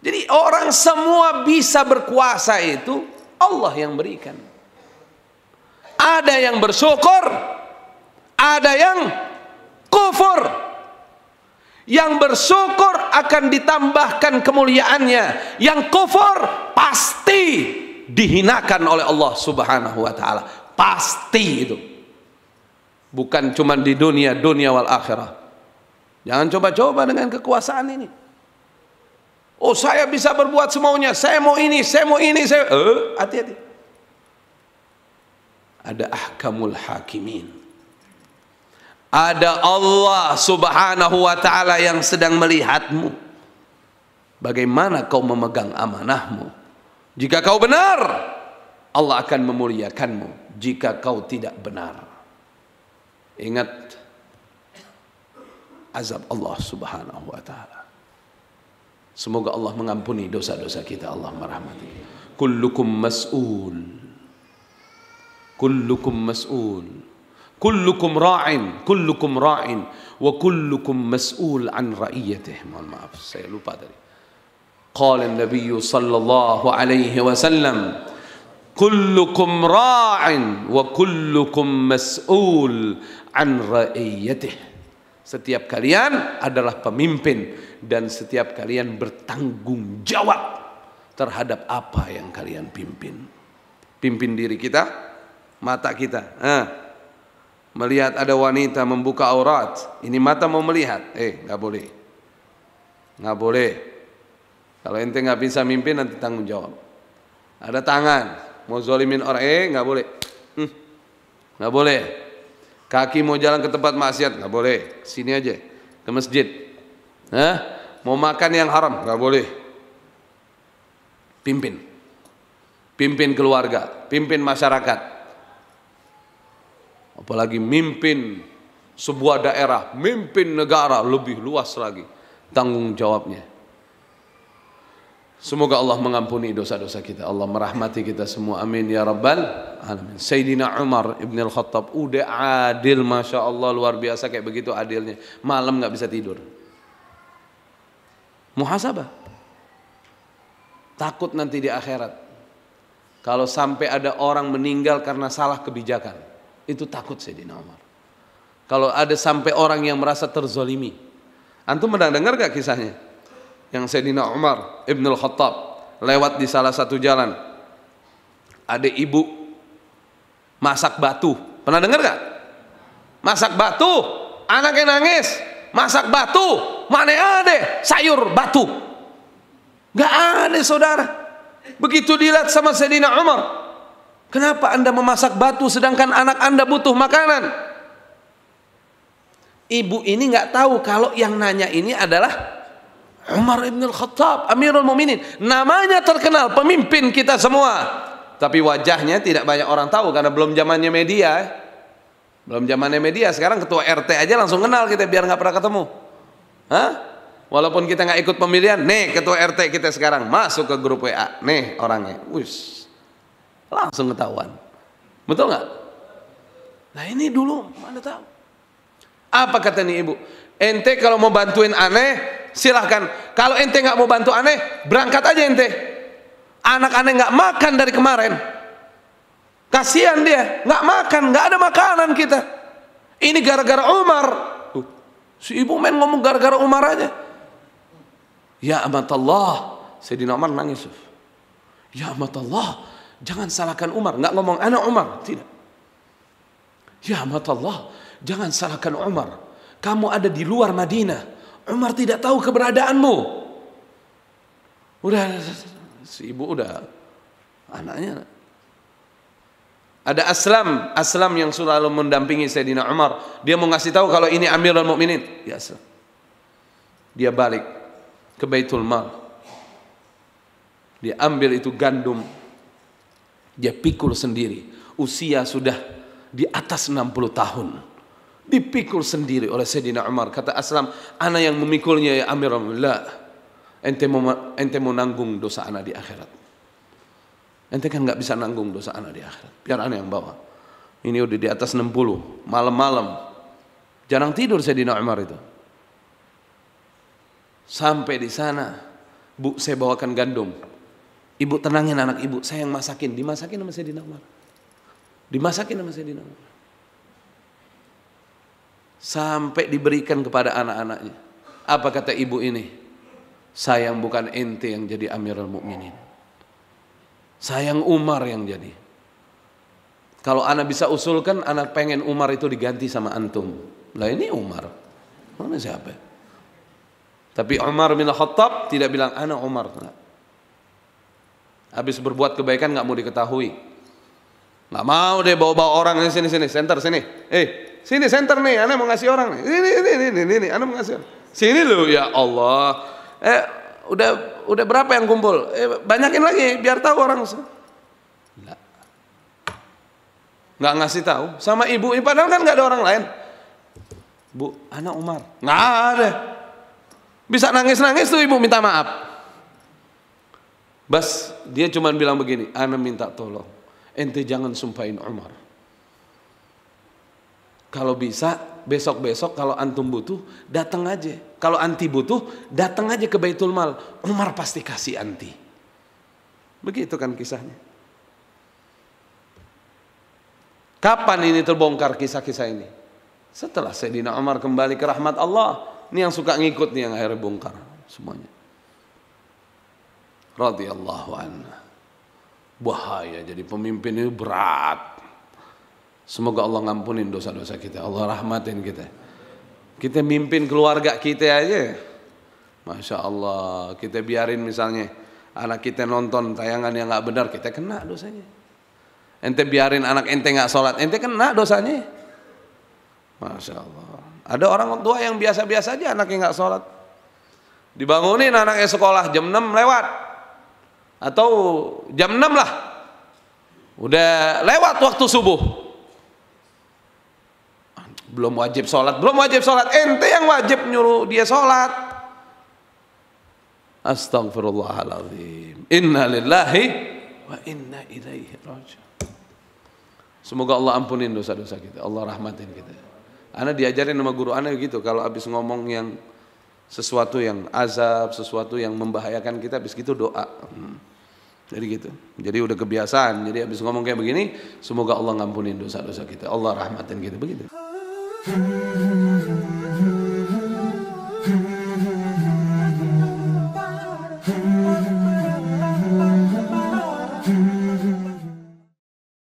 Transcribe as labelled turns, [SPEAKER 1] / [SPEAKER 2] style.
[SPEAKER 1] Jadi orang semua bisa berkuasa itu Allah yang berikan. Ada yang bersyukur, ada yang kufur. Yang bersyukur akan ditambahkan kemuliaannya, yang kufur pasti dihinakan oleh Allah Subhanahu wa taala. Pasti itu. Bukan cuma di dunia, dunia wal akhirah. Jangan coba-coba dengan kekuasaan ini. Oh saya bisa berbuat semaunya, saya mau ini, saya mau ini, saya eh, hati-hati. Ada ahkamul hakimin. Ada Allah subhanahu wa ta'ala yang sedang melihatmu. Bagaimana kau memegang amanahmu. Jika kau benar, Allah akan memuliakanmu. Jika kau tidak benar. Ingat azab Allah subhanahu wa ta'ala. Semoga Allah mengampuni dosa-dosa kita. Allah merahmati. Kullukum mas'ul. Kullukum mas'ul. Kullukum ra'in. Kullukum ra'in. Wa kullukum mas'ul an ra'iyatih. Mohon maaf, saya lupa tadi. Qala Nabi sallallahu alaihi wasallam. كلكم راع وكلكم مسؤول عن رعيته Setiap kalian adalah pemimpin dan setiap kalian bertanggung jawab terhadap apa yang kalian pimpin. Pimpin diri kita, mata kita. Eh, melihat ada wanita membuka aurat, ini mata mau melihat, eh nggak boleh, nggak boleh. Kalau ente nggak bisa mimpin nanti tanggung jawab. Ada tangan, mau zolimin orang, eh nggak boleh, hmm. nggak boleh. Kaki mau jalan ke tempat maksiat nggak boleh. Sini aja ke masjid. Hah? Mau makan yang haram nggak boleh. Pimpin, pimpin keluarga, pimpin masyarakat. Apalagi mimpin sebuah daerah, mimpin negara lebih luas lagi tanggung jawabnya. Semoga Allah mengampuni dosa-dosa kita. Allah merahmati kita semua. Amin ya rabbal alamin. Sayyidina Umar ibn al-Khattab udah adil Masya Allah luar biasa kayak begitu adilnya. Malam nggak bisa tidur. Muhasabah. Takut nanti di akhirat. Kalau sampai ada orang meninggal karena salah kebijakan. Itu takut Sayyidina Umar. Kalau ada sampai orang yang merasa terzolimi. Antum mendengar gak kisahnya? yang Sayyidina Umar Ibn Khattab lewat di salah satu jalan ada ibu masak batu pernah dengar gak? masak batu anaknya nangis masak batu mana ada sayur batu gak ada saudara begitu dilihat sama Sayyidina Umar kenapa anda memasak batu sedangkan anak anda butuh makanan ibu ini nggak tahu kalau yang nanya ini adalah Umar ibn al-Khattab, Amirul Muminin. Namanya terkenal, pemimpin kita semua. Tapi wajahnya tidak banyak orang tahu karena belum zamannya media. Eh. Belum zamannya media. Sekarang ketua RT aja langsung kenal kita biar nggak pernah ketemu. Hah? Walaupun kita nggak ikut pemilihan, nih ketua RT kita sekarang masuk ke grup WA. Nih orangnya. Wis. Langsung ketahuan. Betul nggak? Nah ini dulu mana tahu. Apa kata nih ibu? Ente kalau mau bantuin aneh, silahkan. Kalau ente nggak mau bantu aneh, berangkat aja ente. Anak aneh nggak makan dari kemarin. Kasihan dia, nggak makan, nggak ada makanan kita. Ini gara-gara Umar. Tuh, si ibu main ngomong gara-gara Umar aja. Ya amat Allah, Sayyidina Umar nangis. Ya amat Allah, jangan salahkan Umar. Nggak ngomong anak Umar, tidak. Ya amat Allah, jangan salahkan Umar. Kamu ada di luar Madinah Umar tidak tahu keberadaanmu. Udah si ibu udah anaknya. Ada Aslam, Aslam yang selalu mendampingi Sayyidina Umar. Dia mau ngasih tahu kalau ini Amirul Mukminin. Ya Aslam. Dia balik ke Baitul Mal. Dia ambil itu gandum. Dia pikul sendiri. Usia sudah di atas 60 tahun dipikul sendiri oleh Sayyidina Umar. Kata Aslam, ana yang memikulnya ya Amir La, ente mau ente mau nanggung dosa ana di akhirat. Ente kan nggak bisa nanggung dosa ana di akhirat. Biar ana yang bawa. Ini udah di atas 60, malam-malam. Jarang tidur Sayyidina Umar itu. Sampai di sana, Bu, saya bawakan gandum. Ibu tenangin anak ibu, saya yang masakin. Dimasakin sama Sayyidina Umar. Dimasakin sama Sayyidina Umar sampai diberikan kepada anak-anaknya. Apa kata ibu ini? Sayang bukan ente yang jadi Amirul Mukminin. Sayang Umar yang jadi. Kalau anak bisa usulkan, anak pengen Umar itu diganti sama antum. Lah ini Umar. Mana siapa? Tapi Umar bin Khattab tidak bilang anak Umar. Enggak. Habis berbuat kebaikan nggak mau diketahui. Nggak mau deh bawa-bawa orang sini sini, center sini. Eh, Sini center nih, Ana mau ngasih orang nih. Ini ini ini ini, ini. aneh mau ngasih orang. Sini lu ya Allah. Eh udah udah berapa yang kumpul? Eh, banyakin lagi biar tahu orang. Enggak. Enggak ngasih tahu sama ibu, padahal kan nggak ada orang lain. Bu, anak Umar. Nggak ada. Bisa nangis-nangis tuh ibu minta maaf. Bas, dia cuma bilang begini, Ana minta tolong. Ente jangan sumpahin Umar. Kalau bisa besok-besok kalau antum butuh datang aja. Kalau anti butuh datang aja ke Baitul Mal. Umar pasti kasih anti. Begitu kan kisahnya. Kapan ini terbongkar kisah-kisah ini? Setelah Sayyidina Umar kembali ke rahmat Allah. Ini yang suka ngikut nih yang akhirnya bongkar semuanya. Radiyallahu anhu. Bahaya jadi pemimpin ini berat. Semoga Allah ngampunin dosa-dosa kita. Allah rahmatin kita. Kita mimpin keluarga kita aja. Masya Allah. Kita biarin misalnya anak kita nonton tayangan yang gak benar. Kita kena dosanya. Ente biarin anak ente gak sholat. Ente kena dosanya. Masya Allah. Ada orang tua yang biasa-biasa aja anaknya gak sholat. Dibangunin anaknya sekolah jam 6 lewat. Atau jam 6 lah. Udah lewat waktu subuh belum wajib sholat belum wajib sholat ente yang wajib nyuruh dia sholat astagfirullahaladzim inna lillahi wa inna ilaihi raja. semoga Allah ampunin dosa-dosa kita Allah rahmatin kita anak diajarin sama guru Ana gitu kalau habis ngomong yang sesuatu yang azab sesuatu yang membahayakan kita habis gitu doa hmm. Jadi gitu. Jadi udah kebiasaan. Jadi habis ngomong kayak begini, semoga Allah ngampunin dosa-dosa kita. Allah rahmatin kita begitu. Mm-hmm.